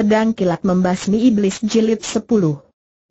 pedang kilat membasmi iblis jilid 10.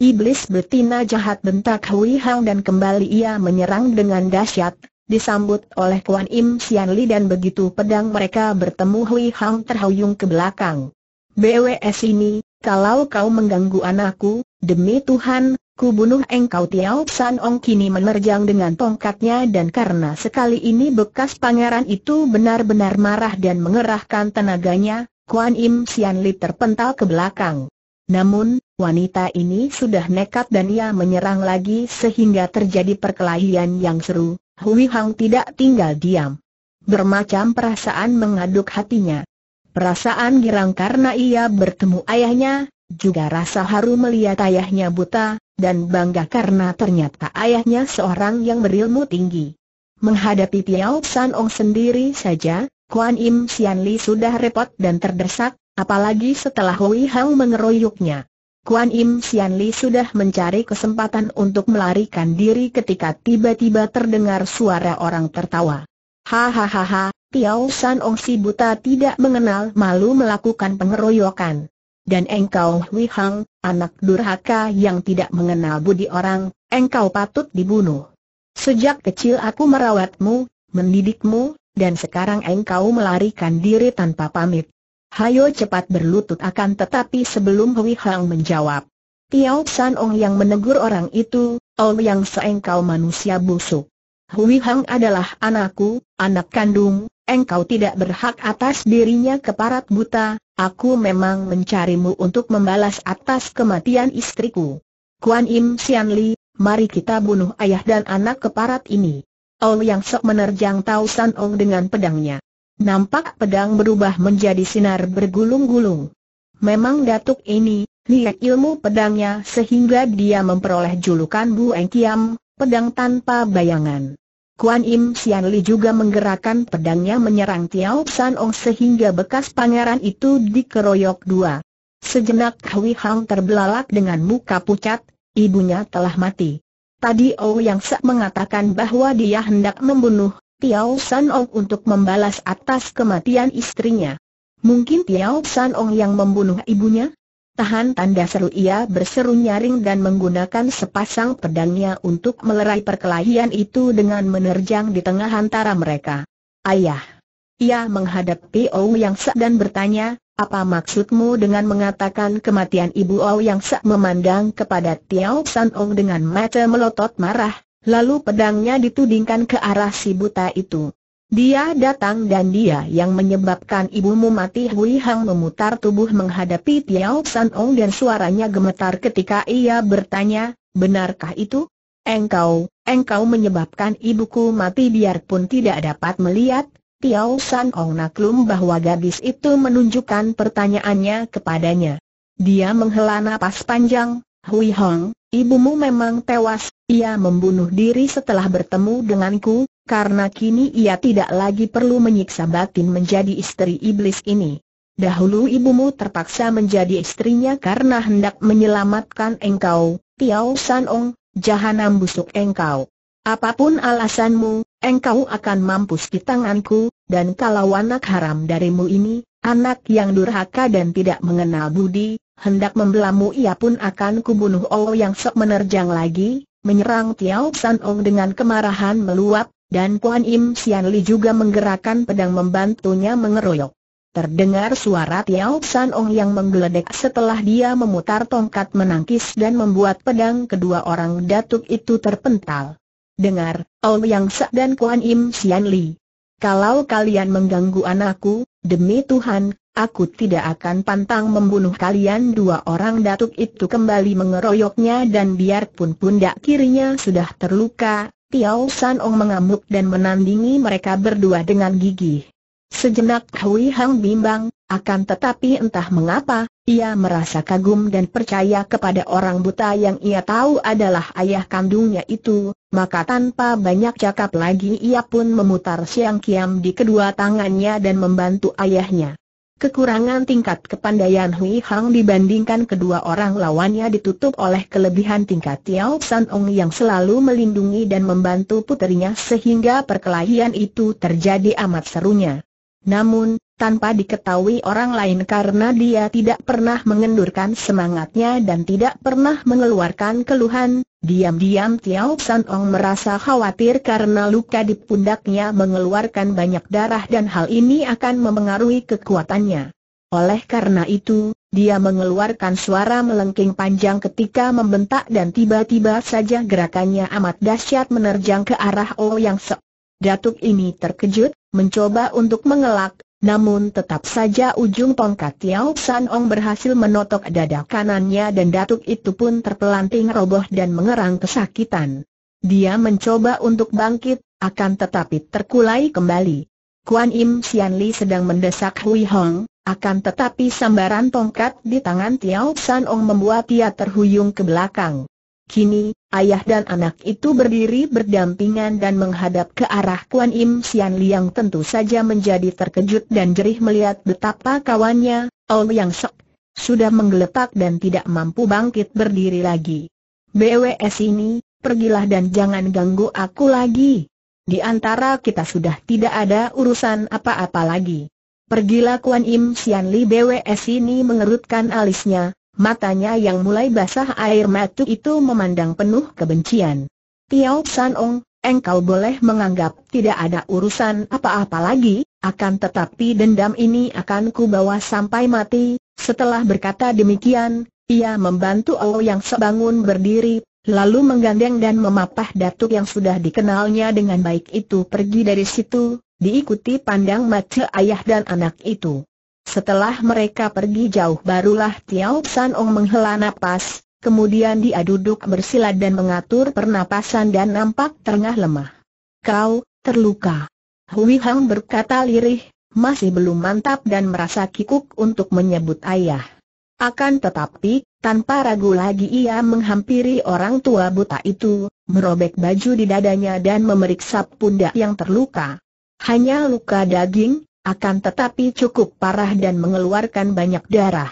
Iblis betina jahat bentak Hui Hang dan kembali ia menyerang dengan dahsyat, disambut oleh Kuan Im Sian Li dan begitu pedang mereka bertemu Hui Hang terhuyung ke belakang. BWS ini, kalau kau mengganggu anakku, demi Tuhan, ku bunuh engkau Tiao San Ong kini menerjang dengan tongkatnya dan karena sekali ini bekas pangeran itu benar-benar marah dan mengerahkan tenaganya, Kuan Im Sian Li terpental ke belakang. Namun, wanita ini sudah nekat dan ia menyerang lagi sehingga terjadi perkelahian yang seru, Hui Hang tidak tinggal diam. Bermacam perasaan mengaduk hatinya. Perasaan girang karena ia bertemu ayahnya, juga rasa haru melihat ayahnya buta, dan bangga karena ternyata ayahnya seorang yang berilmu tinggi. Menghadapi Piao San Ong sendiri saja, Kuan Im Sian Li sudah repot dan terdesak, apalagi setelah Hui Hao mengeroyoknya. Kuan Im Sian Li sudah mencari kesempatan untuk melarikan diri ketika tiba-tiba terdengar suara orang tertawa. Hahaha, Tiao San Ong si buta tidak mengenal malu melakukan pengeroyokan. Dan engkau Hui Hang, anak durhaka yang tidak mengenal budi orang, engkau patut dibunuh. Sejak kecil aku merawatmu, mendidikmu, dan sekarang engkau melarikan diri tanpa pamit. Hayo cepat berlutut akan tetapi sebelum Hui Hang menjawab. Tiao San Ong yang menegur orang itu, Ong yang seengkau manusia busuk. Hui Hang adalah anakku, anak kandung, engkau tidak berhak atas dirinya keparat buta, aku memang mencarimu untuk membalas atas kematian istriku. Kuan Im Sian Li, mari kita bunuh ayah dan anak keparat ini. Ong yang sok menerjang Tau San Ong dengan pedangnya. Nampak pedang berubah menjadi sinar bergulung-gulung. Memang datuk ini, niat ilmu pedangnya sehingga dia memperoleh julukan Bu Eng Kiam, pedang tanpa bayangan. Kuan Im Sian Li juga menggerakkan pedangnya menyerang Tiao San Ong sehingga bekas pangeran itu dikeroyok dua. Sejenak Hui Hang terbelalak dengan muka pucat, ibunya telah mati. Tadi Oh Yang Se mengatakan bahwa dia hendak membunuh Tiao San Ong untuk membalas atas kematian istrinya. Mungkin Tiao San Ong yang membunuh ibunya? Tahan tanda seru ia berseru nyaring dan menggunakan sepasang pedangnya untuk melerai perkelahian itu dengan menerjang di tengah antara mereka. Ayah! Ia menghadapi P.O. Yang Se dan bertanya, apa maksudmu dengan mengatakan kematian Ibu Ao yang sak memandang kepada Tiao San Ong dengan mata melotot marah, lalu pedangnya ditudingkan ke arah si buta itu. Dia datang dan dia yang menyebabkan ibumu mati Hui Hang memutar tubuh menghadapi Tiao San Ong dan suaranya gemetar ketika ia bertanya, benarkah itu? Engkau, engkau menyebabkan ibuku mati biarpun tidak dapat melihat, Tiao San Ong naklum bahwa gadis itu menunjukkan pertanyaannya kepadanya. Dia menghela nafas panjang, Hui Hong, ibumu memang tewas, ia membunuh diri setelah bertemu denganku, karena kini ia tidak lagi perlu menyiksa batin menjadi istri iblis ini. Dahulu ibumu terpaksa menjadi istrinya karena hendak menyelamatkan engkau, Tiao San Ong, jahanam busuk engkau. Apapun alasanmu, engkau akan mampus di tanganku, dan kalau anak haram darimu ini, anak yang durhaka dan tidak mengenal budi, hendak membelamu ia pun akan kubunuh Oh yang sok menerjang lagi, menyerang Tiao San Ong dengan kemarahan meluap, dan Kuan Im Sian Li juga menggerakkan pedang membantunya mengeroyok. Terdengar suara Tiao San Ong yang menggeledek setelah dia memutar tongkat menangkis dan membuat pedang kedua orang datuk itu terpental. Dengar, Ao Yang Sa dan Kuan Im Sian Li. Kalau kalian mengganggu anakku, demi Tuhan, aku tidak akan pantang membunuh kalian dua orang datuk itu kembali mengeroyoknya dan biarpun pundak kirinya sudah terluka, Tiao San Ong mengamuk dan menandingi mereka berdua dengan gigih. Sejenak Hui Hang bimbang, akan tetapi entah mengapa, ia merasa kagum dan percaya kepada orang buta yang ia tahu adalah ayah kandungnya itu, maka tanpa banyak cakap lagi ia pun memutar siang kiam di kedua tangannya dan membantu ayahnya. Kekurangan tingkat kepandaian Hui Hang dibandingkan kedua orang lawannya ditutup oleh kelebihan tingkat Tiao San Ong yang selalu melindungi dan membantu puterinya sehingga perkelahian itu terjadi amat serunya. Namun, tanpa diketahui orang lain karena dia tidak pernah mengendurkan semangatnya dan tidak pernah mengeluarkan keluhan. Diam-diam Tiao San Ong merasa khawatir karena luka di pundaknya mengeluarkan banyak darah dan hal ini akan memengaruhi kekuatannya. Oleh karena itu, dia mengeluarkan suara melengking panjang ketika membentak dan tiba-tiba saja gerakannya amat dahsyat menerjang ke arah O oh Yang Se. Datuk ini terkejut, mencoba untuk mengelak, namun tetap saja ujung tongkat Tiao San Ong berhasil menotok dada kanannya dan datuk itu pun terpelanting roboh dan mengerang kesakitan. Dia mencoba untuk bangkit, akan tetapi terkulai kembali. Kuan Im Sian Li sedang mendesak Hui Hong, akan tetapi sambaran tongkat di tangan Tiao San Ong membuat ia terhuyung ke belakang. Kini, ayah dan anak itu berdiri berdampingan dan menghadap ke arah Kuan Im Sian Liang tentu saja menjadi terkejut dan jerih melihat betapa kawannya, Ao Yang Sok, sudah menggeletak dan tidak mampu bangkit berdiri lagi. BWS ini, pergilah dan jangan ganggu aku lagi. Di antara kita sudah tidak ada urusan apa-apa lagi. Pergilah Kuan Im Sian Li BWS ini mengerutkan alisnya, matanya yang mulai basah air mata itu memandang penuh kebencian. Tiao San Ong, engkau boleh menganggap tidak ada urusan apa-apa lagi, akan tetapi dendam ini akan kubawa sampai mati. Setelah berkata demikian, ia membantu Ao yang sebangun berdiri, lalu menggandeng dan memapah datuk yang sudah dikenalnya dengan baik itu pergi dari situ, diikuti pandang mata ayah dan anak itu. Setelah mereka pergi jauh barulah Tiao San Ong menghela napas, kemudian dia duduk bersila dan mengatur pernapasan dan nampak tengah lemah. Kau, terluka. Hui Hang berkata lirih, masih belum mantap dan merasa kikuk untuk menyebut ayah. Akan tetapi, tanpa ragu lagi ia menghampiri orang tua buta itu, merobek baju di dadanya dan memeriksa pundak yang terluka. Hanya luka daging, akan tetapi cukup parah dan mengeluarkan banyak darah.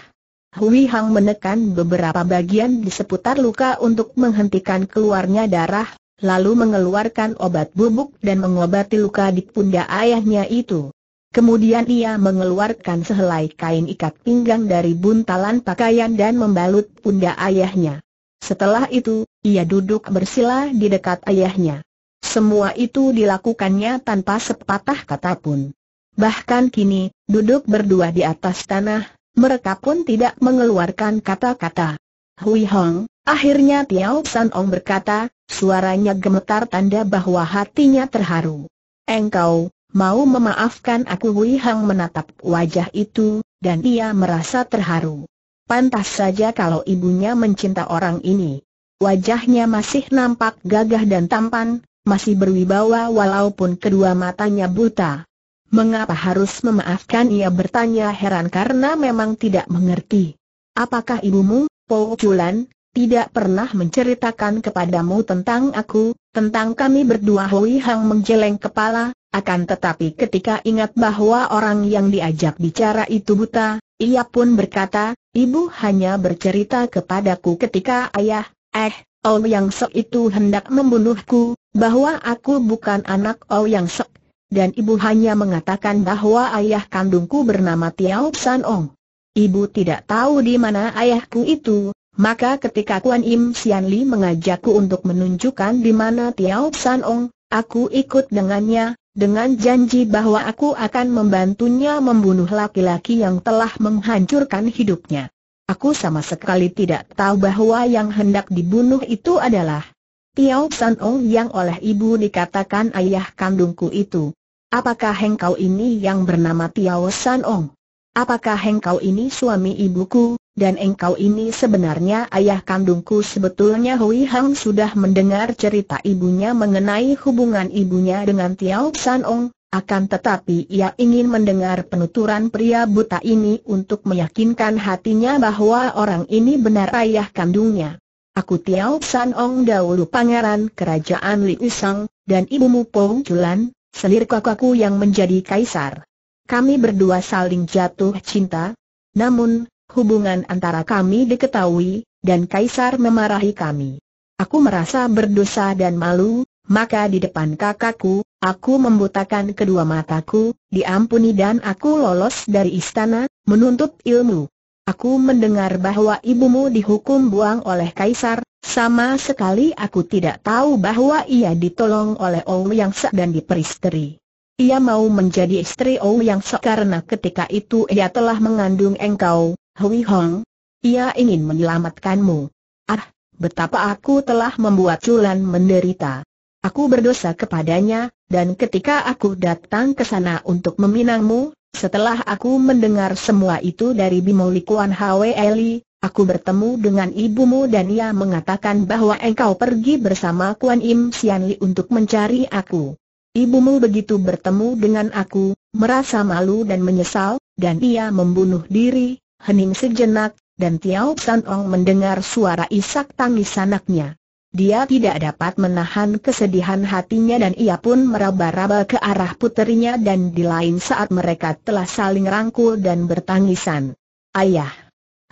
Hui Hang menekan beberapa bagian di seputar luka untuk menghentikan keluarnya darah, lalu mengeluarkan obat bubuk dan mengobati luka di pundak ayahnya itu. Kemudian ia mengeluarkan sehelai kain ikat pinggang dari buntalan pakaian dan membalut pundak ayahnya. Setelah itu, ia duduk bersila di dekat ayahnya. Semua itu dilakukannya tanpa sepatah kata pun. Bahkan kini, duduk berdua di atas tanah, mereka pun tidak mengeluarkan kata-kata. Hui Hong, akhirnya Tiao San Ong berkata, suaranya gemetar tanda bahwa hatinya terharu. Engkau, mau memaafkan aku Hui Hong menatap wajah itu, dan ia merasa terharu. Pantas saja kalau ibunya mencinta orang ini. Wajahnya masih nampak gagah dan tampan, masih berwibawa walaupun kedua matanya buta. Mengapa harus memaafkan ia bertanya heran karena memang tidak mengerti. Apakah ibumu, Po Chulan, tidak pernah menceritakan kepadamu tentang aku, tentang kami berdua Hui Hang menjeleng kepala, akan tetapi ketika ingat bahwa orang yang diajak bicara itu buta, ia pun berkata, ibu hanya bercerita kepadaku ketika ayah, eh, Oh Yang Sok itu hendak membunuhku, bahwa aku bukan anak Oh Yang Sok dan ibu hanya mengatakan bahwa ayah kandungku bernama Tiao San Ong. Ibu tidak tahu di mana ayahku itu, maka ketika Kuan Im Sian Li mengajakku untuk menunjukkan di mana Tiao San Ong, aku ikut dengannya, dengan janji bahwa aku akan membantunya membunuh laki-laki yang telah menghancurkan hidupnya. Aku sama sekali tidak tahu bahwa yang hendak dibunuh itu adalah Piao San Ong oh yang oleh ibu dikatakan ayah kandungku itu. Apakah hengkau ini yang bernama Piao San Ong? Oh? Apakah hengkau ini suami ibuku, dan engkau ini sebenarnya ayah kandungku sebetulnya Hui Hang sudah mendengar cerita ibunya mengenai hubungan ibunya dengan Tiao San Ong, oh, akan tetapi ia ingin mendengar penuturan pria buta ini untuk meyakinkan hatinya bahwa orang ini benar ayah kandungnya. Aku Tiao San Ong dahulu pangeran kerajaan Li dan ibumu Pong Julan selir kakakku yang menjadi kaisar. Kami berdua saling jatuh cinta, namun, hubungan antara kami diketahui, dan kaisar memarahi kami. Aku merasa berdosa dan malu, maka di depan kakakku, aku membutakan kedua mataku, diampuni dan aku lolos dari istana, menuntut ilmu. Aku mendengar bahwa ibumu dihukum buang oleh kaisar, sama sekali aku tidak tahu bahwa ia ditolong oleh Ong yang Sa dan diperisteri. Ia mau menjadi istri Ong yang Sa karena ketika itu ia telah mengandung engkau, Hui Hong. Ia ingin menyelamatkanmu. Ah, betapa aku telah membuat Culan menderita. Aku berdosa kepadanya, dan ketika aku datang ke sana untuk meminangmu, setelah aku mendengar semua itu dari Bimo Likuan Hwe Eli, aku bertemu dengan ibumu dan ia mengatakan bahwa engkau pergi bersama Kuan Im Sian untuk mencari aku. Ibumu begitu bertemu dengan aku, merasa malu dan menyesal, dan ia membunuh diri, hening sejenak, dan Tiao San Ong mendengar suara isak tangis anaknya. Dia tidak dapat menahan kesedihan hatinya dan ia pun meraba-raba ke arah puterinya dan di lain saat mereka telah saling rangkul dan bertangisan. Ayah!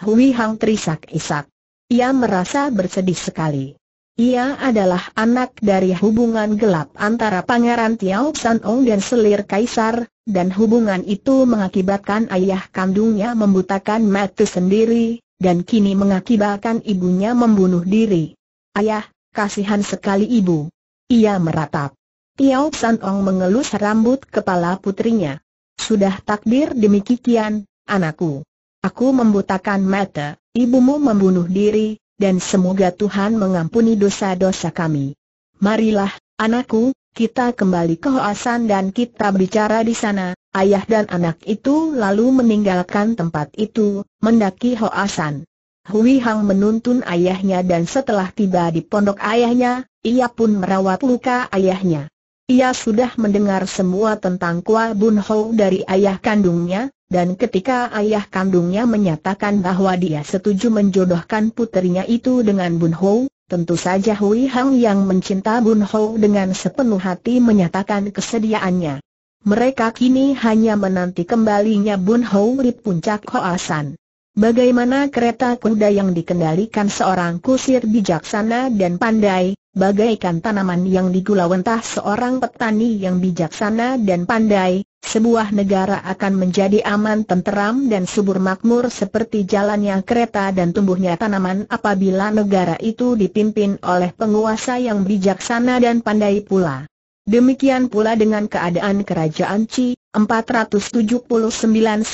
Hui Hang terisak-isak. Ia merasa bersedih sekali. Ia adalah anak dari hubungan gelap antara Pangeran Tiao San Ong dan selir Kaisar, dan hubungan itu mengakibatkan ayah kandungnya membutakan mata sendiri, dan kini mengakibatkan ibunya membunuh diri. Ayah, kasihan sekali ibu. Ia meratap. Tiao San Ong mengelus rambut kepala putrinya. Sudah takdir demikian, anakku. Aku membutakan mata, ibumu membunuh diri, dan semoga Tuhan mengampuni dosa-dosa kami. Marilah, anakku, kita kembali ke Hoasan dan kita bicara di sana. Ayah dan anak itu lalu meninggalkan tempat itu, mendaki Hoasan. Hui Hang menuntun ayahnya dan setelah tiba di pondok ayahnya, ia pun merawat luka ayahnya. Ia sudah mendengar semua tentang Kwa Bun Ho dari ayah kandungnya, dan ketika ayah kandungnya menyatakan bahwa dia setuju menjodohkan putrinya itu dengan Bun Ho, tentu saja Hui Hang yang mencinta Bun Ho dengan sepenuh hati menyatakan kesediaannya. Mereka kini hanya menanti kembalinya Bun Ho di puncak Hoa Bagaimana kereta kuda yang dikendalikan seorang kusir bijaksana dan pandai, bagaikan tanaman yang digulawentah seorang petani yang bijaksana dan pandai, sebuah negara akan menjadi aman tenteram dan subur makmur seperti jalannya kereta dan tumbuhnya tanaman apabila negara itu dipimpin oleh penguasa yang bijaksana dan pandai pula. Demikian pula dengan keadaan kerajaan C. 479-501.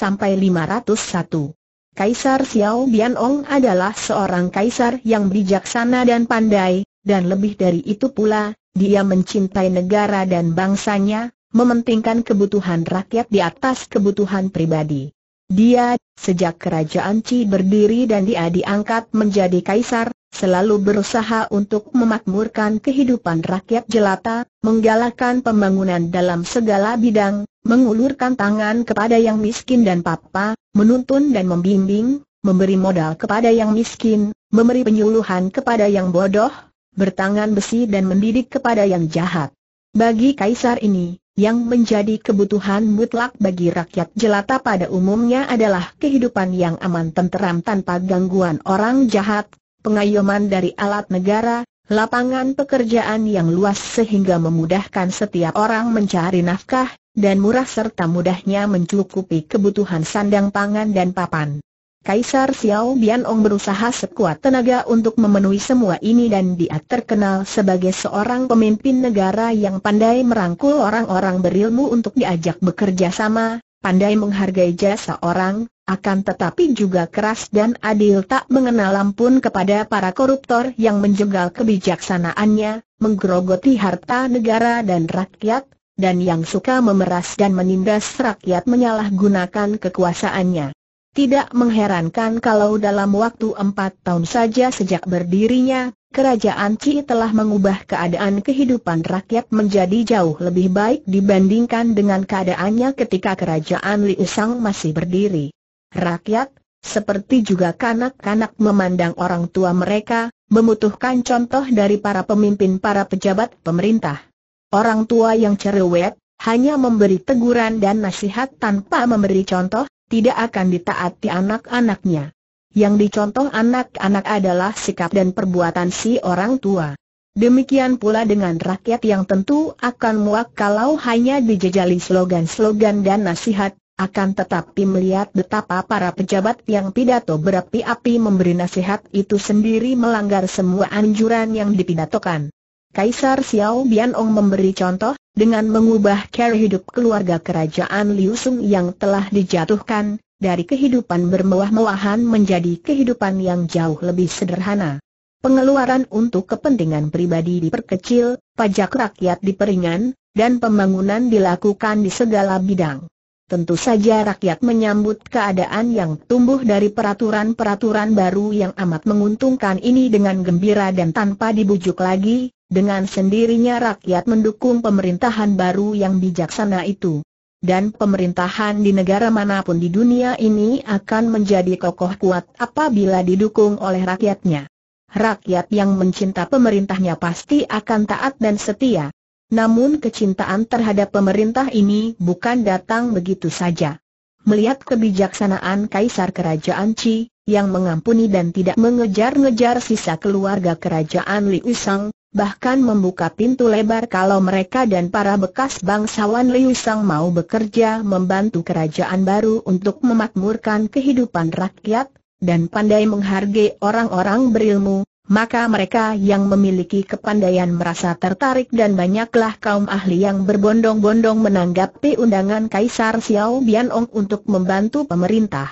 Kaisar Xiao Bianong adalah seorang kaisar yang bijaksana dan pandai, dan lebih dari itu pula, dia mencintai negara dan bangsanya, mementingkan kebutuhan rakyat di atas kebutuhan pribadi. Dia, sejak kerajaan Qi berdiri dan dia diangkat menjadi kaisar, selalu berusaha untuk memakmurkan kehidupan rakyat jelata, menggalakkan pembangunan dalam segala bidang, mengulurkan tangan kepada yang miskin dan papa, menuntun dan membimbing, memberi modal kepada yang miskin, memberi penyuluhan kepada yang bodoh, bertangan besi dan mendidik kepada yang jahat. Bagi kaisar ini, yang menjadi kebutuhan mutlak bagi rakyat jelata pada umumnya adalah kehidupan yang aman tenteram tanpa gangguan orang jahat, pengayoman dari alat negara, lapangan pekerjaan yang luas sehingga memudahkan setiap orang mencari nafkah, dan murah serta mudahnya mencukupi kebutuhan sandang pangan dan papan. Kaisar Xiao Bianong berusaha sekuat tenaga untuk memenuhi semua ini dan dia terkenal sebagai seorang pemimpin negara yang pandai merangkul orang-orang berilmu untuk diajak bekerja sama, pandai menghargai jasa orang, akan tetapi juga keras dan adil tak mengenal ampun kepada para koruptor yang menjegal kebijaksanaannya, menggerogoti harta negara dan rakyat, dan yang suka memeras dan menindas rakyat menyalahgunakan kekuasaannya. Tidak mengherankan kalau dalam waktu empat tahun saja sejak berdirinya, kerajaan Ci telah mengubah keadaan kehidupan rakyat menjadi jauh lebih baik dibandingkan dengan keadaannya ketika kerajaan Liu Shang masih berdiri rakyat, seperti juga kanak-kanak memandang orang tua mereka, membutuhkan contoh dari para pemimpin para pejabat pemerintah. Orang tua yang cerewet, hanya memberi teguran dan nasihat tanpa memberi contoh, tidak akan ditaati anak-anaknya. Yang dicontoh anak-anak adalah sikap dan perbuatan si orang tua. Demikian pula dengan rakyat yang tentu akan muak kalau hanya dijejali slogan-slogan dan nasihat, akan tetapi melihat betapa para pejabat yang pidato berapi-api memberi nasihat itu sendiri melanggar semua anjuran yang dipidatokan. Kaisar Xiao Bianong memberi contoh, dengan mengubah cara hidup keluarga kerajaan Liu Sung yang telah dijatuhkan, dari kehidupan bermewah-mewahan menjadi kehidupan yang jauh lebih sederhana. Pengeluaran untuk kepentingan pribadi diperkecil, pajak rakyat diperingan, dan pembangunan dilakukan di segala bidang. Tentu saja rakyat menyambut keadaan yang tumbuh dari peraturan-peraturan baru yang amat menguntungkan ini dengan gembira dan tanpa dibujuk lagi, dengan sendirinya rakyat mendukung pemerintahan baru yang bijaksana itu. Dan pemerintahan di negara manapun di dunia ini akan menjadi kokoh kuat apabila didukung oleh rakyatnya. Rakyat yang mencinta pemerintahnya pasti akan taat dan setia. Namun kecintaan terhadap pemerintah ini bukan datang begitu saja. Melihat kebijaksanaan Kaisar Kerajaan Qi, yang mengampuni dan tidak mengejar-ngejar sisa keluarga Kerajaan Liu Sang, bahkan membuka pintu lebar kalau mereka dan para bekas bangsawan Liu Sang mau bekerja membantu kerajaan baru untuk memakmurkan kehidupan rakyat, dan pandai menghargai orang-orang berilmu, maka mereka yang memiliki kepandaian merasa tertarik dan banyaklah kaum ahli yang berbondong-bondong menanggapi undangan Kaisar Xiao Bian Ong untuk membantu pemerintah.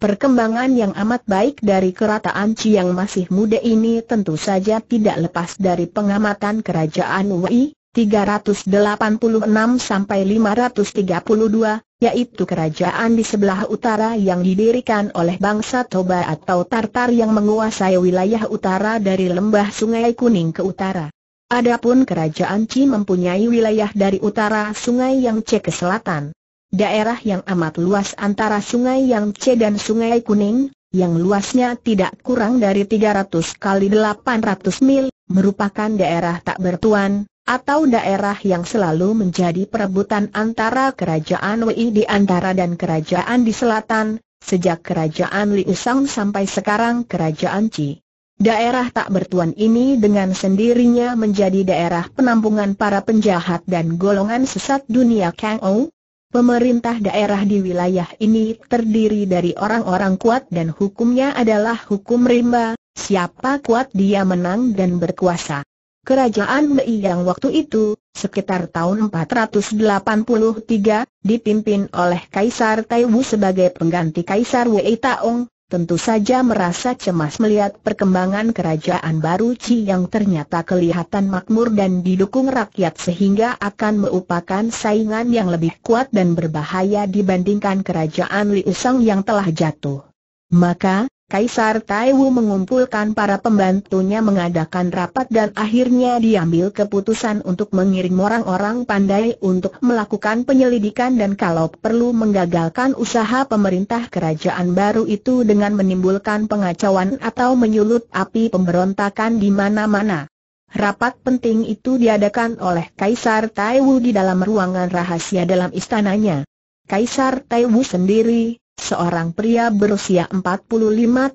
Perkembangan yang amat baik dari kerataan Ci yang masih muda ini tentu saja tidak lepas dari pengamatan kerajaan Wei 386 sampai 532 yaitu kerajaan di sebelah utara yang didirikan oleh bangsa Toba atau Tartar yang menguasai wilayah utara dari lembah Sungai Kuning ke utara. Adapun kerajaan Chi mempunyai wilayah dari utara sungai yang Che ke selatan. Daerah yang amat luas antara sungai yang Che dan sungai Kuning, yang luasnya tidak kurang dari 300 kali 800 mil, merupakan daerah tak bertuan, atau daerah yang selalu menjadi perebutan antara kerajaan Wei di antara dan kerajaan di selatan, sejak kerajaan Liusang sampai sekarang kerajaan Qi. Daerah tak bertuan ini dengan sendirinya menjadi daerah penampungan para penjahat dan golongan sesat dunia Kang Ou. Pemerintah daerah di wilayah ini terdiri dari orang-orang kuat dan hukumnya adalah hukum rimba, siapa kuat dia menang dan berkuasa. Kerajaan Mei yang waktu itu, sekitar tahun 483, dipimpin oleh Kaisar Taiwu sebagai pengganti Kaisar Wei Taong, tentu saja merasa cemas melihat perkembangan kerajaan baru Qi yang ternyata kelihatan makmur dan didukung rakyat sehingga akan merupakan saingan yang lebih kuat dan berbahaya dibandingkan kerajaan Liu Shang yang telah jatuh. Maka, Kaisar Taiwu mengumpulkan para pembantunya mengadakan rapat dan akhirnya diambil keputusan untuk mengirim orang-orang pandai untuk melakukan penyelidikan dan kalau perlu menggagalkan usaha pemerintah kerajaan baru itu dengan menimbulkan pengacauan atau menyulut api pemberontakan di mana-mana. Rapat penting itu diadakan oleh Kaisar Taiwu di dalam ruangan rahasia dalam istananya. Kaisar Taiwu sendiri, Seorang pria berusia 45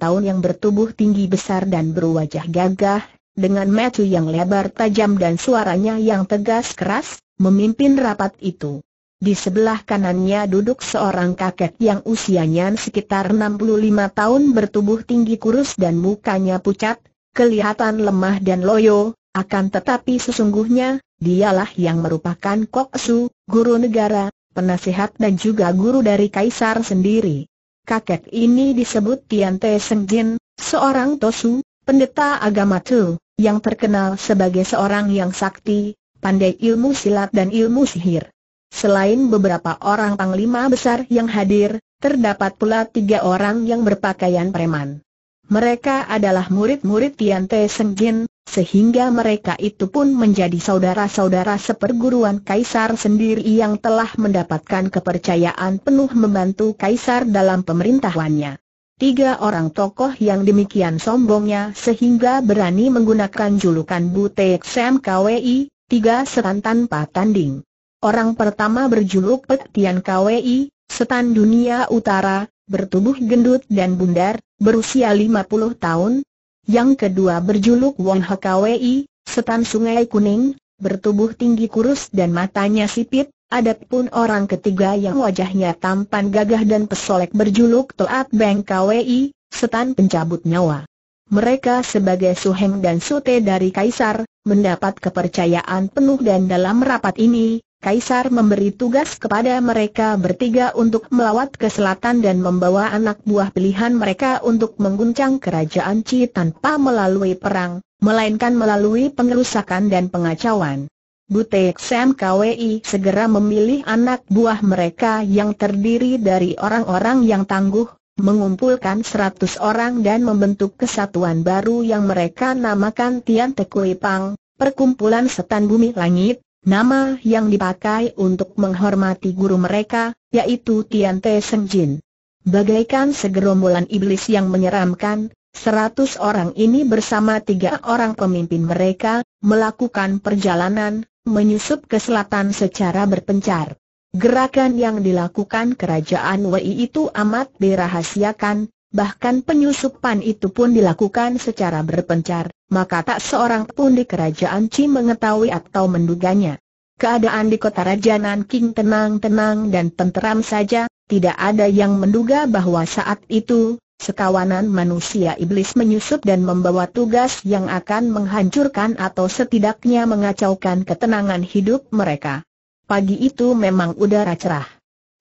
tahun yang bertubuh tinggi besar dan berwajah gagah, dengan mata yang lebar tajam dan suaranya yang tegas keras, memimpin rapat itu. Di sebelah kanannya duduk seorang kakek yang usianya sekitar 65 tahun bertubuh tinggi kurus dan mukanya pucat, kelihatan lemah dan loyo, akan tetapi sesungguhnya, dialah yang merupakan Kok Su, guru negara, penasihat dan juga guru dari Kaisar sendiri. Kakek ini disebut Tian Te Seng Jin, seorang Tosu, pendeta agama Tu, yang terkenal sebagai seorang yang sakti, pandai ilmu silat dan ilmu sihir. Selain beberapa orang panglima besar yang hadir, terdapat pula tiga orang yang berpakaian preman. Mereka adalah murid-murid Tian Te Seng Jin, sehingga mereka itu pun menjadi saudara-saudara seperguruan Kaisar sendiri yang telah mendapatkan kepercayaan penuh membantu Kaisar dalam pemerintahannya. Tiga orang tokoh yang demikian sombongnya sehingga berani menggunakan julukan Butek Sam KWI, tiga setan tanpa tanding. Orang pertama berjuluk Pek Tian KWI, setan dunia utara, bertubuh gendut dan bundar, berusia 50 tahun. Yang kedua berjuluk Wong Hkwei, setan sungai kuning, bertubuh tinggi kurus dan matanya sipit. Adapun orang ketiga yang wajahnya tampan gagah dan pesolek berjuluk Toat Beng Kwei, setan pencabut nyawa. Mereka sebagai suheng dan sute dari kaisar, mendapat kepercayaan penuh dan dalam rapat ini, Kaisar memberi tugas kepada mereka bertiga untuk melawat ke selatan dan membawa anak buah pilihan mereka untuk mengguncang kerajaan Qi tanpa melalui perang, melainkan melalui pengerusakan dan pengacauan. Butek Sam KWI segera memilih anak buah mereka yang terdiri dari orang-orang yang tangguh, mengumpulkan 100 orang dan membentuk kesatuan baru yang mereka namakan Tian Tekui Pang, Perkumpulan Setan Bumi Langit, Nama yang dipakai untuk menghormati guru mereka, yaitu Tian Te Seng Jin. Bagaikan segerombolan iblis yang menyeramkan, seratus orang ini bersama tiga orang pemimpin mereka, melakukan perjalanan, menyusup ke selatan secara berpencar. Gerakan yang dilakukan kerajaan Wei itu amat dirahasiakan, bahkan penyusupan itu pun dilakukan secara berpencar, maka tak seorang pun di kerajaan C mengetahui atau menduganya. Keadaan di kota Raja Nanking tenang-tenang dan tenteram saja, tidak ada yang menduga bahwa saat itu, sekawanan manusia iblis menyusup dan membawa tugas yang akan menghancurkan atau setidaknya mengacaukan ketenangan hidup mereka. Pagi itu memang udara cerah.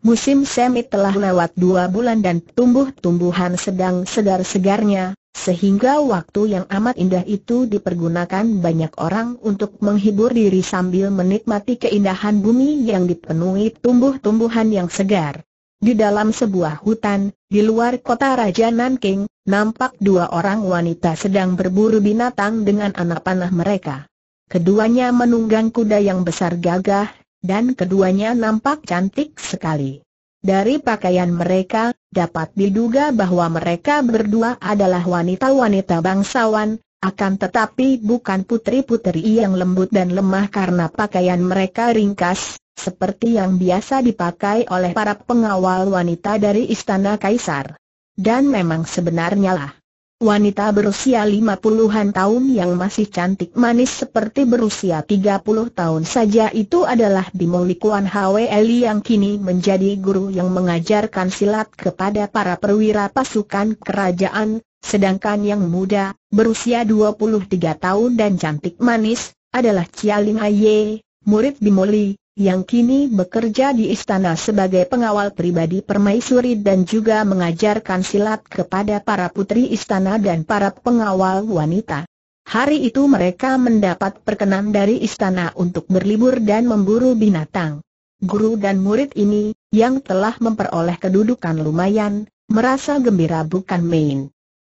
Musim semi telah lewat dua bulan dan tumbuh-tumbuhan sedang segar-segarnya, sehingga waktu yang amat indah itu dipergunakan banyak orang untuk menghibur diri sambil menikmati keindahan bumi yang dipenuhi tumbuh-tumbuhan yang segar. Di dalam sebuah hutan, di luar kota Raja Nanking, nampak dua orang wanita sedang berburu binatang dengan anak panah mereka. Keduanya menunggang kuda yang besar gagah, dan keduanya nampak cantik sekali. Dari pakaian mereka, dapat diduga bahwa mereka berdua adalah wanita-wanita bangsawan, akan tetapi bukan putri-putri yang lembut dan lemah karena pakaian mereka ringkas, seperti yang biasa dipakai oleh para pengawal wanita dari istana kaisar. Dan memang sebenarnya lah, Wanita berusia lima puluhan tahun yang masih cantik manis seperti berusia tiga puluh tahun saja itu adalah Bimo Likuan Hweli yang kini menjadi guru yang mengajarkan silat kepada para perwira pasukan kerajaan, sedangkan yang muda, berusia dua puluh tiga tahun dan cantik manis, adalah Chia Ling Aye, murid Bimoli, yang kini bekerja di istana sebagai pengawal pribadi permaisuri dan juga mengajarkan silat kepada para putri istana dan para pengawal wanita. Hari itu mereka mendapat perkenan dari istana untuk berlibur dan memburu binatang. Guru dan murid ini, yang telah memperoleh kedudukan lumayan, merasa gembira bukan main.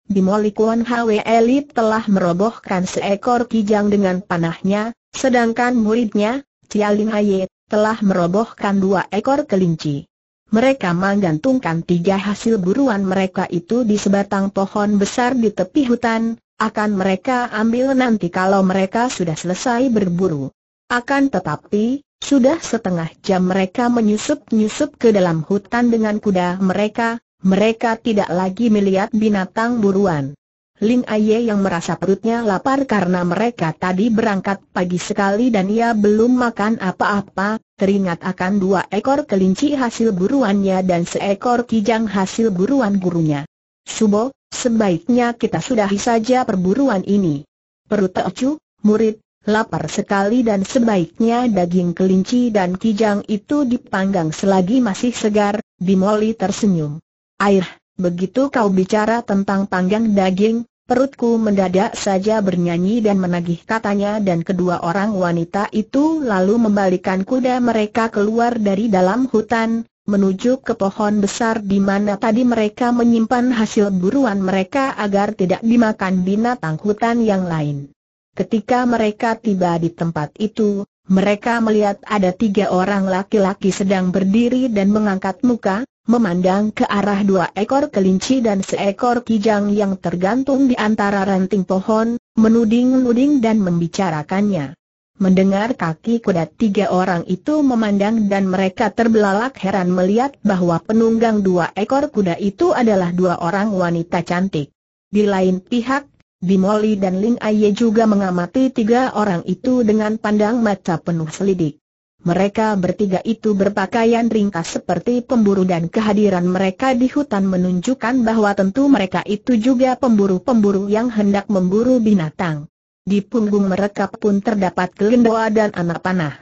Di Molikuan Hwe Elit telah merobohkan seekor kijang dengan panahnya, sedangkan muridnya, Cialing Ayet, telah merobohkan dua ekor kelinci. Mereka menggantungkan tiga hasil buruan mereka itu di sebatang pohon besar di tepi hutan, akan mereka ambil nanti kalau mereka sudah selesai berburu. Akan tetapi, sudah setengah jam mereka menyusup-nyusup ke dalam hutan dengan kuda mereka, mereka tidak lagi melihat binatang buruan. Ling Aye yang merasa perutnya lapar karena mereka tadi berangkat pagi sekali dan ia belum makan apa-apa, teringat akan dua ekor kelinci hasil buruannya dan seekor kijang hasil buruan gurunya. Subo, sebaiknya kita sudahi saja perburuan ini. Perut Teocu, murid, lapar sekali dan sebaiknya daging kelinci dan kijang itu dipanggang selagi masih segar, Bimoli tersenyum. Air, Begitu kau bicara tentang panggang daging, perutku mendadak saja bernyanyi dan menagih katanya dan kedua orang wanita itu lalu membalikan kuda mereka keluar dari dalam hutan, menuju ke pohon besar di mana tadi mereka menyimpan hasil buruan mereka agar tidak dimakan binatang hutan yang lain. Ketika mereka tiba di tempat itu, mereka melihat ada tiga orang laki-laki sedang berdiri dan mengangkat muka, memandang ke arah dua ekor kelinci dan seekor kijang yang tergantung di antara ranting pohon, menuding-nuding dan membicarakannya. Mendengar kaki kuda tiga orang itu memandang dan mereka terbelalak heran melihat bahwa penunggang dua ekor kuda itu adalah dua orang wanita cantik. Di lain pihak, Bimoli dan Ling Aye juga mengamati tiga orang itu dengan pandang mata penuh selidik. Mereka bertiga itu berpakaian ringkas seperti pemburu dan kehadiran mereka di hutan menunjukkan bahwa tentu mereka itu juga pemburu-pemburu yang hendak memburu binatang. Di punggung mereka pun terdapat gelendoa dan anak panah.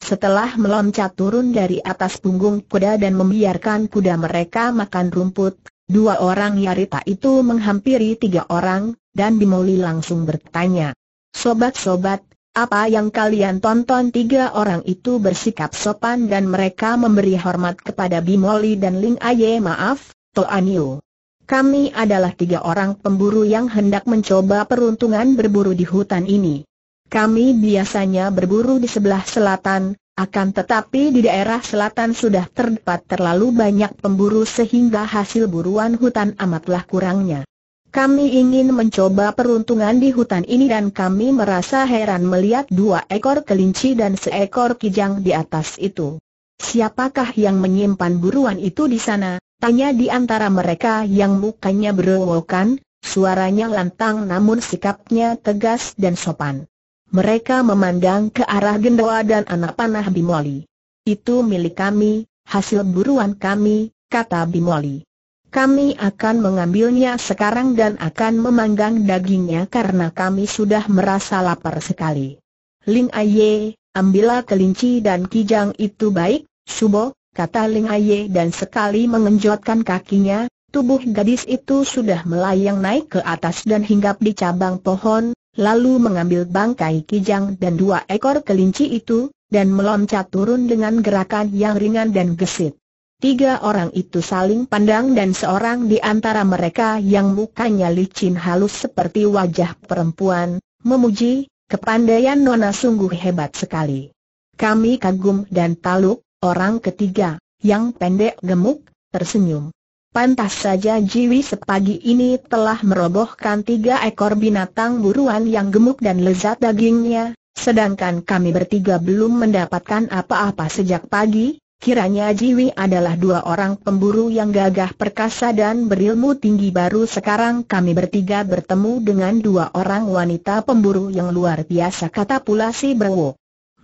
Setelah meloncat turun dari atas punggung kuda dan membiarkan kuda mereka makan rumput, dua orang Yarita itu menghampiri tiga orang, dan Bimoli langsung bertanya. Sobat-sobat, apa yang kalian tonton tiga orang itu bersikap sopan dan mereka memberi hormat kepada Bimoli dan Ling Aye maaf, Toanio. Kami adalah tiga orang pemburu yang hendak mencoba peruntungan berburu di hutan ini. Kami biasanya berburu di sebelah selatan, akan tetapi di daerah selatan sudah terdapat terlalu banyak pemburu sehingga hasil buruan hutan amatlah kurangnya. Kami ingin mencoba peruntungan di hutan ini dan kami merasa heran melihat dua ekor kelinci dan seekor kijang di atas itu. Siapakah yang menyimpan buruan itu di sana? Tanya di antara mereka yang mukanya berewokan, suaranya lantang namun sikapnya tegas dan sopan. Mereka memandang ke arah gendawa dan anak panah Bimoli. Itu milik kami, hasil buruan kami, kata Bimoli. Kami akan mengambilnya sekarang dan akan memanggang dagingnya karena kami sudah merasa lapar sekali. Ling Aye, ambillah kelinci dan kijang itu baik, Subo, kata Ling Aye dan sekali mengenjotkan kakinya, tubuh gadis itu sudah melayang naik ke atas dan hinggap di cabang pohon, lalu mengambil bangkai kijang dan dua ekor kelinci itu, dan meloncat turun dengan gerakan yang ringan dan gesit. Tiga orang itu saling pandang dan seorang di antara mereka yang mukanya licin halus seperti wajah perempuan, memuji, kepandaian Nona sungguh hebat sekali. Kami kagum dan taluk, orang ketiga, yang pendek gemuk, tersenyum. Pantas saja Jiwi sepagi ini telah merobohkan tiga ekor binatang buruan yang gemuk dan lezat dagingnya, sedangkan kami bertiga belum mendapatkan apa-apa sejak pagi, Kiranya Jiwi adalah dua orang pemburu yang gagah perkasa dan berilmu tinggi baru sekarang kami bertiga bertemu dengan dua orang wanita pemburu yang luar biasa kata pula si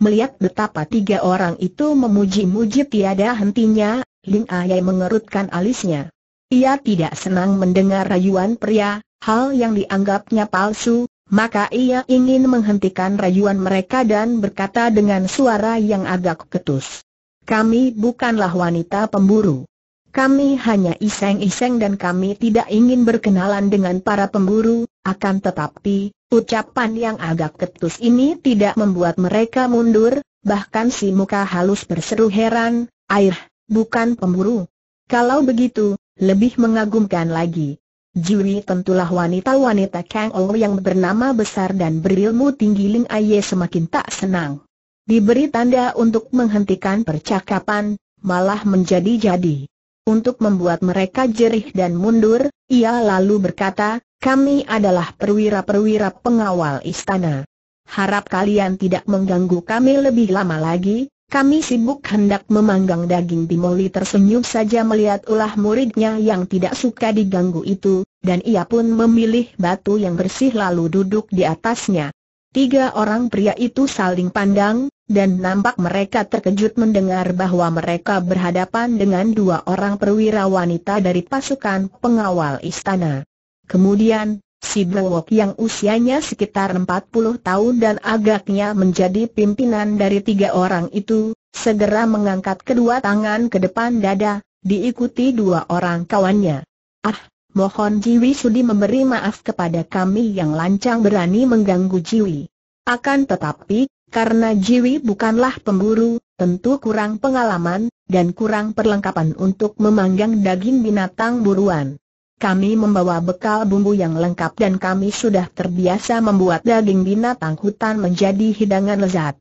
Melihat betapa tiga orang itu memuji-muji tiada hentinya, Ling Ayai mengerutkan alisnya. Ia tidak senang mendengar rayuan pria, hal yang dianggapnya palsu, maka ia ingin menghentikan rayuan mereka dan berkata dengan suara yang agak ketus. Kami bukanlah wanita pemburu. Kami hanya iseng-iseng dan kami tidak ingin berkenalan dengan para pemburu, akan tetapi, ucapan yang agak ketus ini tidak membuat mereka mundur, bahkan si muka halus berseru heran, air, bukan pemburu. Kalau begitu, lebih mengagumkan lagi. Jiwi tentulah wanita-wanita Kang Ou yang bernama besar dan berilmu tinggi Ling Aye semakin tak senang diberi tanda untuk menghentikan percakapan, malah menjadi-jadi. Untuk membuat mereka jerih dan mundur, ia lalu berkata, kami adalah perwira-perwira pengawal istana. Harap kalian tidak mengganggu kami lebih lama lagi, kami sibuk hendak memanggang daging Timoli tersenyum saja melihat ulah muridnya yang tidak suka diganggu itu, dan ia pun memilih batu yang bersih lalu duduk di atasnya. Tiga orang pria itu saling pandang, dan nampak mereka terkejut mendengar bahwa mereka berhadapan dengan dua orang perwira wanita dari pasukan pengawal istana. Kemudian, si Blowok yang usianya sekitar 40 tahun dan agaknya menjadi pimpinan dari tiga orang itu, segera mengangkat kedua tangan ke depan dada, diikuti dua orang kawannya. Ah, mohon Jiwi Sudi memberi maaf kepada kami yang lancang berani mengganggu Jiwi. Akan tetapi, karena Jiwi bukanlah pemburu, tentu kurang pengalaman, dan kurang perlengkapan untuk memanggang daging binatang buruan. Kami membawa bekal bumbu yang lengkap dan kami sudah terbiasa membuat daging binatang hutan menjadi hidangan lezat.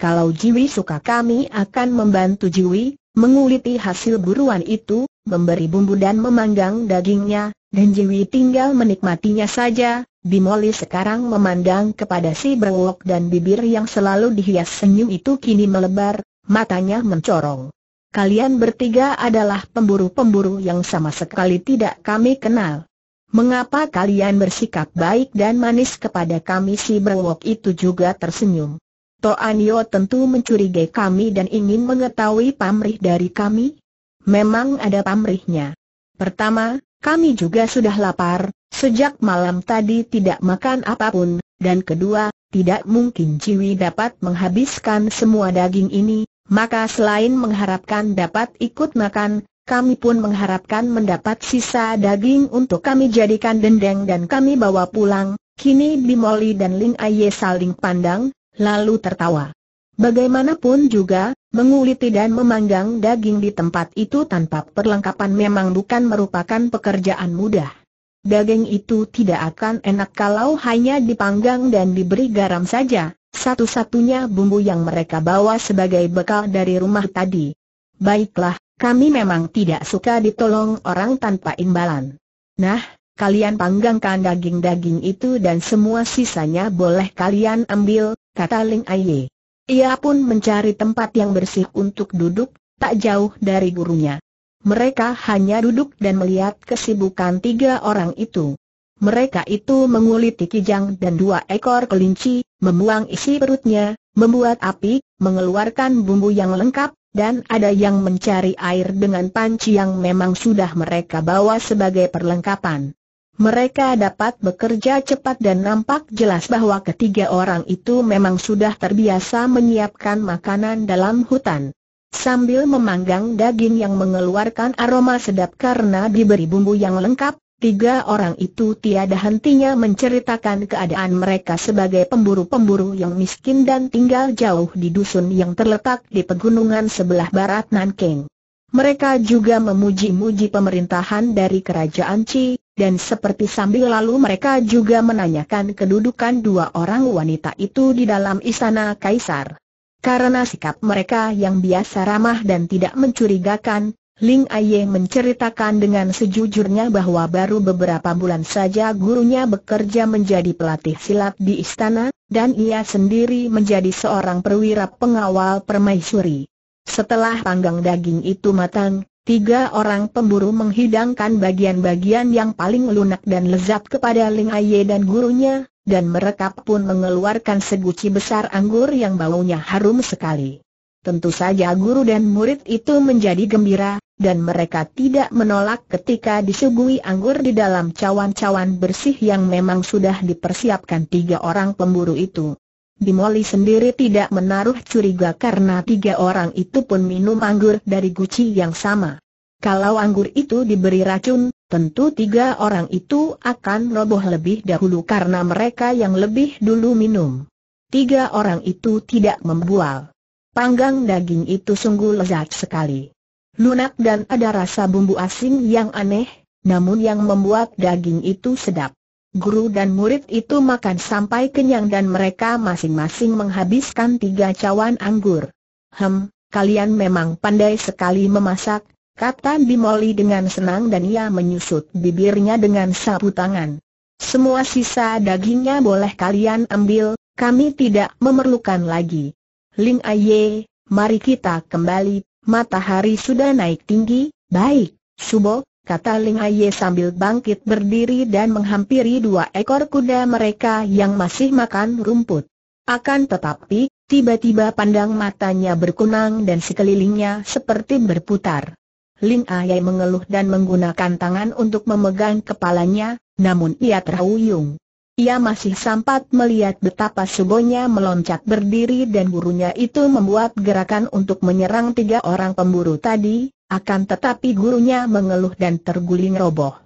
Kalau Jiwi suka kami akan membantu Jiwi, menguliti hasil buruan itu, memberi bumbu dan memanggang dagingnya, dan Jiwi tinggal menikmatinya saja. Bimoli sekarang memandang kepada si Brewok dan bibir yang selalu dihias senyum itu kini melebar, matanya mencorong. Kalian bertiga adalah pemburu-pemburu yang sama sekali tidak kami kenal. Mengapa kalian bersikap baik dan manis kepada kami si Brewok itu juga tersenyum. Toanio tentu mencurigai kami dan ingin mengetahui pamrih dari kami? Memang ada pamrihnya. Pertama, kami juga sudah lapar, sejak malam tadi tidak makan apapun, dan kedua, tidak mungkin Ciwi dapat menghabiskan semua daging ini, maka selain mengharapkan dapat ikut makan, kami pun mengharapkan mendapat sisa daging untuk kami jadikan dendeng dan kami bawa pulang. Kini Bimoli dan Ling Aye saling pandang, lalu tertawa. Bagaimanapun juga, menguliti dan memanggang daging di tempat itu tanpa perlengkapan memang bukan merupakan pekerjaan mudah. Daging itu tidak akan enak kalau hanya dipanggang dan diberi garam saja, satu-satunya bumbu yang mereka bawa sebagai bekal dari rumah tadi. Baiklah, kami memang tidak suka ditolong orang tanpa imbalan. Nah, kalian panggangkan daging-daging itu dan semua sisanya boleh kalian ambil, kata Ling Aye. Ia pun mencari tempat yang bersih untuk duduk, tak jauh dari gurunya. Mereka hanya duduk dan melihat kesibukan tiga orang itu. Mereka itu menguliti kijang dan dua ekor kelinci, membuang isi perutnya, membuat api, mengeluarkan bumbu yang lengkap, dan ada yang mencari air dengan panci yang memang sudah mereka bawa sebagai perlengkapan. Mereka dapat bekerja cepat dan nampak jelas bahwa ketiga orang itu memang sudah terbiasa menyiapkan makanan dalam hutan. Sambil memanggang daging yang mengeluarkan aroma sedap karena diberi bumbu yang lengkap, tiga orang itu tiada hentinya menceritakan keadaan mereka sebagai pemburu-pemburu yang miskin dan tinggal jauh di dusun yang terletak di pegunungan sebelah barat Nanking. Mereka juga memuji-muji pemerintahan dari kerajaan Qi, dan seperti sambil lalu mereka juga menanyakan kedudukan dua orang wanita itu di dalam istana kaisar. Karena sikap mereka yang biasa ramah dan tidak mencurigakan, Ling Aye menceritakan dengan sejujurnya bahwa baru beberapa bulan saja gurunya bekerja menjadi pelatih silat di istana, dan ia sendiri menjadi seorang perwira pengawal permaisuri. Setelah panggang daging itu matang, Tiga orang pemburu menghidangkan bagian-bagian yang paling lunak dan lezat kepada Ling Aye dan gurunya, dan mereka pun mengeluarkan seguci besar anggur yang baunya harum sekali. Tentu saja guru dan murid itu menjadi gembira, dan mereka tidak menolak ketika disuguhi anggur di dalam cawan-cawan bersih yang memang sudah dipersiapkan tiga orang pemburu itu. Bimoli sendiri tidak menaruh curiga karena tiga orang itu pun minum anggur dari guci yang sama. Kalau anggur itu diberi racun, tentu tiga orang itu akan roboh lebih dahulu karena mereka yang lebih dulu minum. Tiga orang itu tidak membual. Panggang daging itu sungguh lezat sekali. Lunak dan ada rasa bumbu asing yang aneh, namun yang membuat daging itu sedap. Guru dan murid itu makan sampai kenyang dan mereka masing-masing menghabiskan tiga cawan anggur. Hem, kalian memang pandai sekali memasak, kata Bimoli dengan senang dan ia menyusut bibirnya dengan sapu tangan. Semua sisa dagingnya boleh kalian ambil, kami tidak memerlukan lagi. Ling Aye, mari kita kembali, matahari sudah naik tinggi, baik, subuh kata Ling Aye sambil bangkit berdiri dan menghampiri dua ekor kuda mereka yang masih makan rumput. Akan tetapi, tiba-tiba pandang matanya berkunang dan sekelilingnya seperti berputar. Ling Aye mengeluh dan menggunakan tangan untuk memegang kepalanya, namun ia terhuyung. Ia masih sempat melihat betapa subonya meloncat berdiri dan burunya itu membuat gerakan untuk menyerang tiga orang pemburu tadi, akan tetapi gurunya mengeluh dan terguling roboh.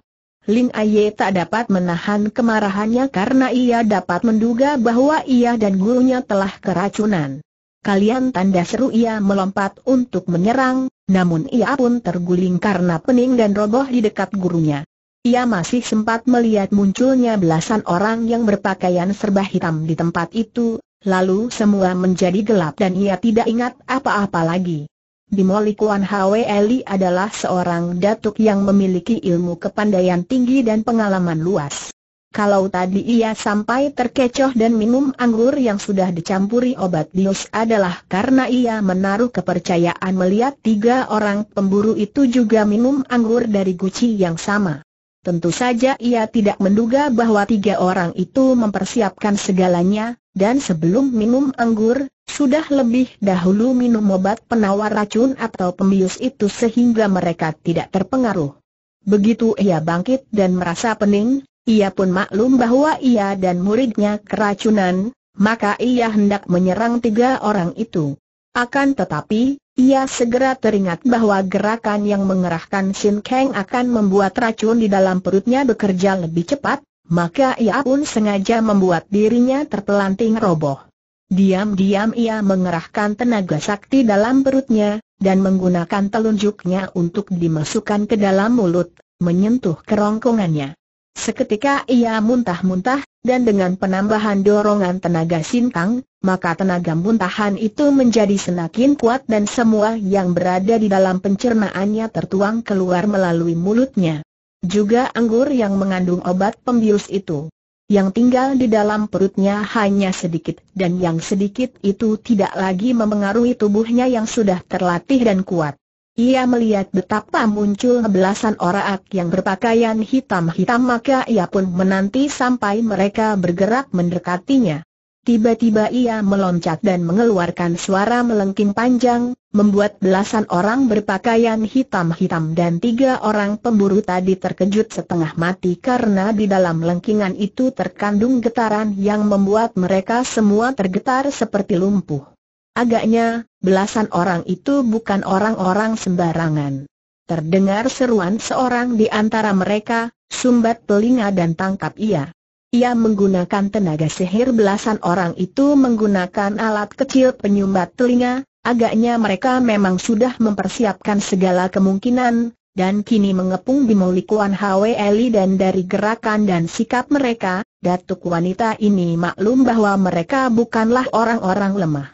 Ling Aye tak dapat menahan kemarahannya karena ia dapat menduga bahwa ia dan gurunya telah keracunan. Kalian tanda seru ia melompat untuk menyerang, namun ia pun terguling karena pening dan roboh di dekat gurunya. Ia masih sempat melihat munculnya belasan orang yang berpakaian serba hitam di tempat itu, lalu semua menjadi gelap dan ia tidak ingat apa-apa lagi. Bimoli Kuan Hwe Eli adalah seorang datuk yang memiliki ilmu kepandaian tinggi dan pengalaman luas. Kalau tadi ia sampai terkecoh dan minum anggur yang sudah dicampuri obat bius adalah karena ia menaruh kepercayaan melihat tiga orang pemburu itu juga minum anggur dari guci yang sama. Tentu saja ia tidak menduga bahwa tiga orang itu mempersiapkan segalanya, dan sebelum minum anggur, sudah lebih dahulu minum obat penawar racun atau pembius itu sehingga mereka tidak terpengaruh. Begitu ia bangkit dan merasa pening, ia pun maklum bahwa ia dan muridnya keracunan, maka ia hendak menyerang tiga orang itu. Akan tetapi, ia segera teringat bahwa gerakan yang mengerahkan Sin Kang akan membuat racun di dalam perutnya bekerja lebih cepat, maka ia pun sengaja membuat dirinya terpelanting roboh. Diam-diam ia mengerahkan tenaga sakti dalam perutnya, dan menggunakan telunjuknya untuk dimasukkan ke dalam mulut, menyentuh kerongkongannya. Seketika ia muntah-muntah, dan dengan penambahan dorongan tenaga sintang, maka tenaga muntahan itu menjadi semakin kuat dan semua yang berada di dalam pencernaannya tertuang keluar melalui mulutnya. Juga anggur yang mengandung obat pembius itu yang tinggal di dalam perutnya hanya sedikit dan yang sedikit itu tidak lagi memengaruhi tubuhnya yang sudah terlatih dan kuat. Ia melihat betapa muncul belasan orang yang berpakaian hitam-hitam maka ia pun menanti sampai mereka bergerak mendekatinya. Tiba-tiba ia meloncat dan mengeluarkan suara melengking panjang, membuat belasan orang berpakaian hitam-hitam dan tiga orang pemburu tadi terkejut setengah mati karena di dalam lengkingan itu terkandung getaran yang membuat mereka semua tergetar seperti lumpuh. Agaknya, belasan orang itu bukan orang-orang sembarangan. Terdengar seruan seorang di antara mereka, sumbat telinga dan tangkap ia. Ia menggunakan tenaga sihir belasan orang itu menggunakan alat kecil penyumbat telinga, agaknya mereka memang sudah mempersiapkan segala kemungkinan, dan kini mengepung Bimo Likuan Hwe Eli dan dari gerakan dan sikap mereka, datuk wanita ini maklum bahwa mereka bukanlah orang-orang lemah.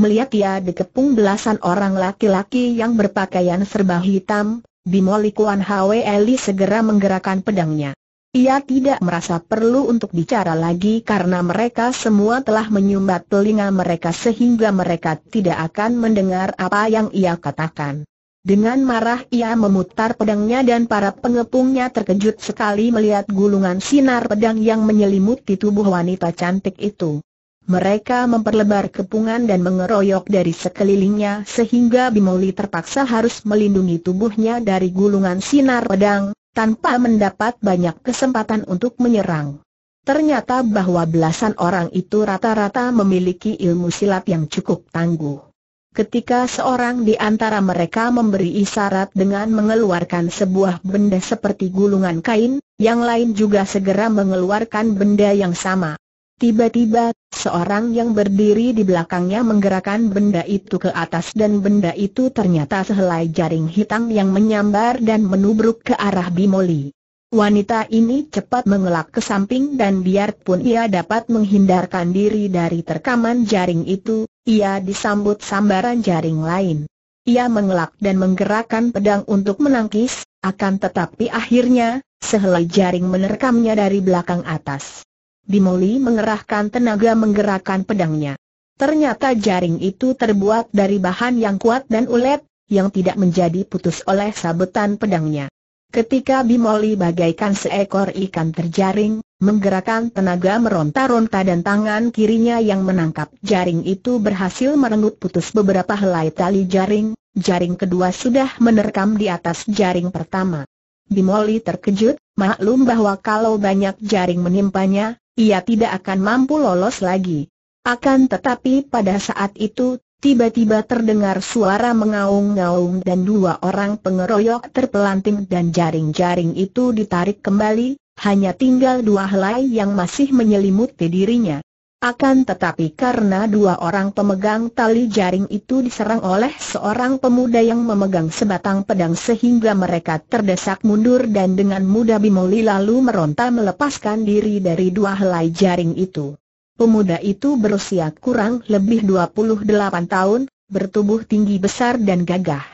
Melihat ia dikepung belasan orang laki-laki yang berpakaian serba hitam, Bimo Likuan Hwe Eli segera menggerakkan pedangnya. Ia tidak merasa perlu untuk bicara lagi karena mereka semua telah menyumbat telinga mereka sehingga mereka tidak akan mendengar apa yang ia katakan. Dengan marah ia memutar pedangnya dan para pengepungnya terkejut sekali melihat gulungan sinar pedang yang menyelimuti tubuh wanita cantik itu. Mereka memperlebar kepungan dan mengeroyok dari sekelilingnya sehingga Bimoli terpaksa harus melindungi tubuhnya dari gulungan sinar pedang, tanpa mendapat banyak kesempatan untuk menyerang. Ternyata bahwa belasan orang itu rata-rata memiliki ilmu silat yang cukup tangguh. Ketika seorang di antara mereka memberi isyarat dengan mengeluarkan sebuah benda seperti gulungan kain, yang lain juga segera mengeluarkan benda yang sama. Tiba-tiba, seorang yang berdiri di belakangnya menggerakkan benda itu ke atas dan benda itu ternyata sehelai jaring hitam yang menyambar dan menubruk ke arah Bimoli. Wanita ini cepat mengelak ke samping dan biarpun ia dapat menghindarkan diri dari terkaman jaring itu, ia disambut sambaran jaring lain. Ia mengelak dan menggerakkan pedang untuk menangkis, akan tetapi akhirnya, sehelai jaring menerkamnya dari belakang atas. Bimoli mengerahkan tenaga menggerakkan pedangnya. Ternyata jaring itu terbuat dari bahan yang kuat dan ulet, yang tidak menjadi putus oleh sabetan pedangnya. Ketika Bimoli bagaikan seekor ikan terjaring, menggerakkan tenaga meronta-ronta dan tangan kirinya yang menangkap jaring itu berhasil merenggut putus beberapa helai tali jaring, jaring kedua sudah menerkam di atas jaring pertama. Bimoli terkejut, maklum bahwa kalau banyak jaring menimpanya, ia tidak akan mampu lolos lagi. Akan tetapi pada saat itu, tiba-tiba terdengar suara mengaung-ngaung dan dua orang pengeroyok terpelanting dan jaring-jaring itu ditarik kembali, hanya tinggal dua helai yang masih menyelimuti dirinya. Akan tetapi karena dua orang pemegang tali jaring itu diserang oleh seorang pemuda yang memegang sebatang pedang sehingga mereka terdesak mundur dan dengan mudah Bimoli lalu meronta melepaskan diri dari dua helai jaring itu. Pemuda itu berusia kurang lebih 28 tahun, bertubuh tinggi besar dan gagah.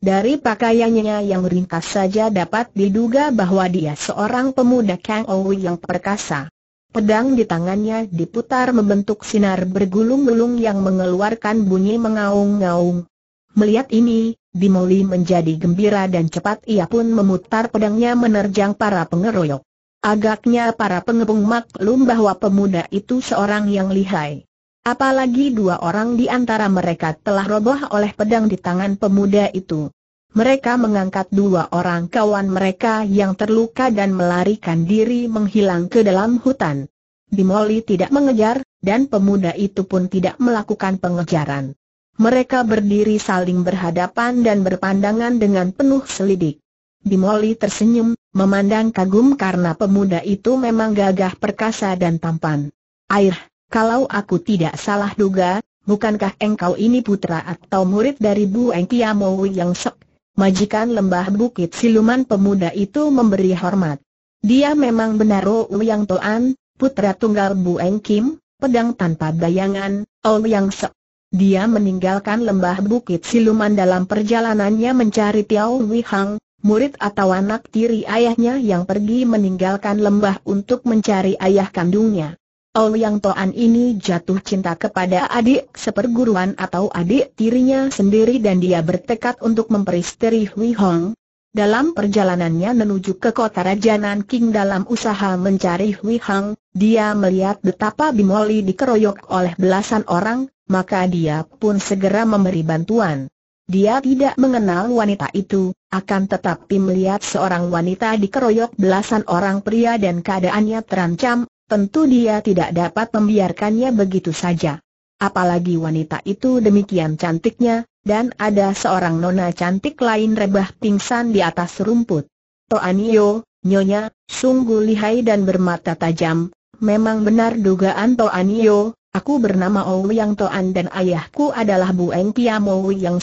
Dari pakaiannya yang ringkas saja dapat diduga bahwa dia seorang pemuda Kang Owi yang perkasa. Pedang di tangannya diputar membentuk sinar bergulung-gulung yang mengeluarkan bunyi mengaung-ngaung. Melihat ini, Bimoli menjadi gembira dan cepat ia pun memutar pedangnya menerjang para pengeroyok. Agaknya para pengepung maklum bahwa pemuda itu seorang yang lihai. Apalagi dua orang di antara mereka telah roboh oleh pedang di tangan pemuda itu mereka mengangkat dua orang kawan mereka yang terluka dan melarikan diri menghilang ke dalam hutan. Dimoli tidak mengejar, dan pemuda itu pun tidak melakukan pengejaran. Mereka berdiri saling berhadapan dan berpandangan dengan penuh selidik. Dimoli tersenyum, memandang kagum karena pemuda itu memang gagah perkasa dan tampan. Air, kalau aku tidak salah duga, bukankah engkau ini putra atau murid dari Bu Engkiamowi yang sepuluh? Majikan lembah bukit siluman pemuda itu memberi hormat. Dia memang benar Ouyang Toan, putra tunggal Bu Eng Kim, pedang tanpa bayangan, Oh Ouyang Se. Dia meninggalkan lembah bukit siluman dalam perjalanannya mencari Tiao Wihang, murid atau anak tiri ayahnya yang pergi meninggalkan lembah untuk mencari ayah kandungnya. Yang Toan ini jatuh cinta kepada adik seperguruan atau adik tirinya sendiri dan dia bertekad untuk memperisteri Hui Hong. Dalam perjalanannya menuju ke kota Rajanan King dalam usaha mencari Hui Hong, dia melihat betapa Bimoli dikeroyok oleh belasan orang, maka dia pun segera memberi bantuan. Dia tidak mengenal wanita itu, akan tetapi melihat seorang wanita dikeroyok belasan orang pria dan keadaannya terancam, Tentu dia tidak dapat membiarkannya begitu saja. Apalagi wanita itu demikian cantiknya, dan ada seorang nona cantik lain rebah pingsan di atas rumput. Toanio, nyonya, sungguh lihai dan bermata tajam, memang benar dugaan Toanio, aku bernama Ouyang Toan dan ayahku adalah Bu Eng Piamowi yang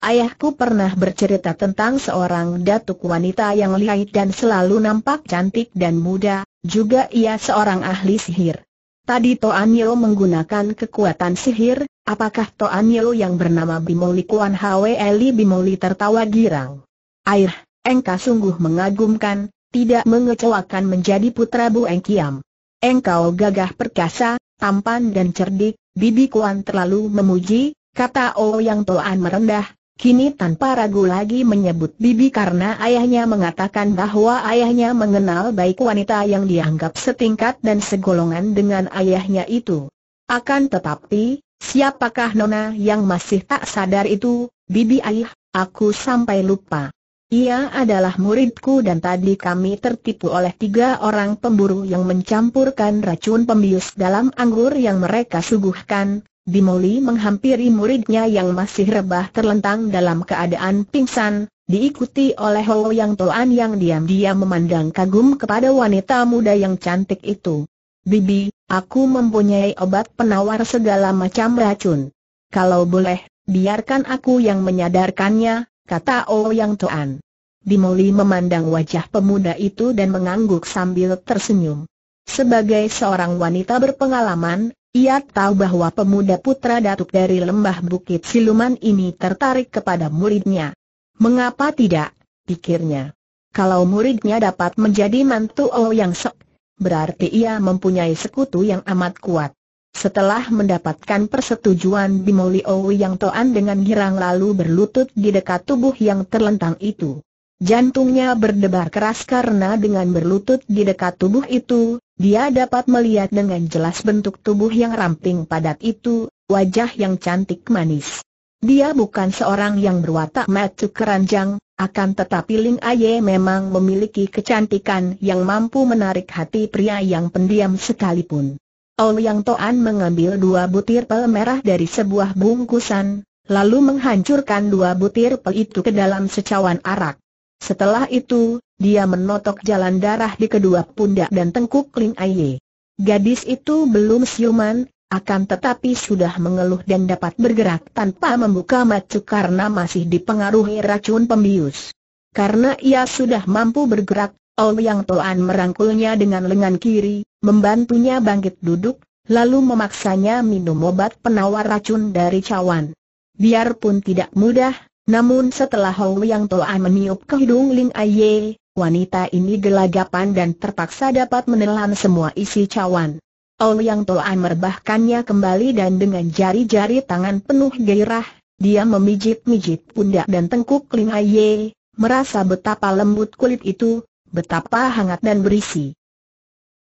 Ayahku pernah bercerita tentang seorang datuk wanita yang lihai dan selalu nampak cantik dan muda, juga ia seorang ahli sihir. Tadi Toan Yeo menggunakan kekuatan sihir, apakah Toan Yeo yang bernama Bimoli Kuan Hwe Eli Bimoli tertawa girang? Air, engkau sungguh mengagumkan, tidak mengecewakan menjadi putra Bu Engkiam. Engkau gagah perkasa, tampan dan cerdik, Bibi Kuan terlalu memuji, kata Oh Yang Toan merendah, Kini tanpa ragu lagi menyebut bibi karena ayahnya mengatakan bahwa ayahnya mengenal baik wanita yang dianggap setingkat dan segolongan dengan ayahnya itu. Akan tetapi, siapakah Nona yang masih tak sadar itu, bibi ayah, aku sampai lupa. Ia adalah muridku dan tadi kami tertipu oleh tiga orang pemburu yang mencampurkan racun pembius dalam anggur yang mereka suguhkan, Bimoli menghampiri muridnya yang masih rebah terlentang dalam keadaan pingsan, diikuti oleh Ho Yang Toan yang diam-diam memandang kagum kepada wanita muda yang cantik itu. Bibi, aku mempunyai obat penawar segala macam racun. Kalau boleh, biarkan aku yang menyadarkannya, kata O Yang Toan. Bimoli memandang wajah pemuda itu dan mengangguk sambil tersenyum. Sebagai seorang wanita berpengalaman, ia tahu bahwa pemuda putra datuk dari lembah bukit siluman ini tertarik kepada muridnya. Mengapa tidak, pikirnya. Kalau muridnya dapat menjadi mantu Oh Yang Sok, berarti ia mempunyai sekutu yang amat kuat. Setelah mendapatkan persetujuan Bimoli Oh Yang Toan dengan girang lalu berlutut di dekat tubuh yang terlentang itu. Jantungnya berdebar keras karena dengan berlutut di dekat tubuh itu, dia dapat melihat dengan jelas bentuk tubuh yang ramping padat itu, wajah yang cantik manis. Dia bukan seorang yang berwatak matu keranjang, akan tetapi Ling Aye memang memiliki kecantikan yang mampu menarik hati pria yang pendiam sekalipun. Ouyang Yang Toan mengambil dua butir pel merah dari sebuah bungkusan, lalu menghancurkan dua butir pel itu ke dalam secawan arak. Setelah itu, dia menotok jalan darah di kedua pundak dan tengkuk Ling Aye. Gadis itu belum siuman, akan tetapi sudah mengeluh dan dapat bergerak tanpa membuka mata karena masih dipengaruhi racun pembius. Karena ia sudah mampu bergerak, Yang Toan merangkulnya dengan lengan kiri, membantunya bangkit duduk, lalu memaksanya minum obat penawar racun dari cawan. Biarpun tidak mudah, namun setelah Hou Liang Toa meniup ke hidung Ling Aye, wanita ini gelagapan dan terpaksa dapat menelan semua isi cawan. Hou Liang Toa merbahkannya kembali dan dengan jari-jari tangan penuh gairah, dia memijit-mijit pundak dan tengkuk Ling Aye, merasa betapa lembut kulit itu, betapa hangat dan berisi.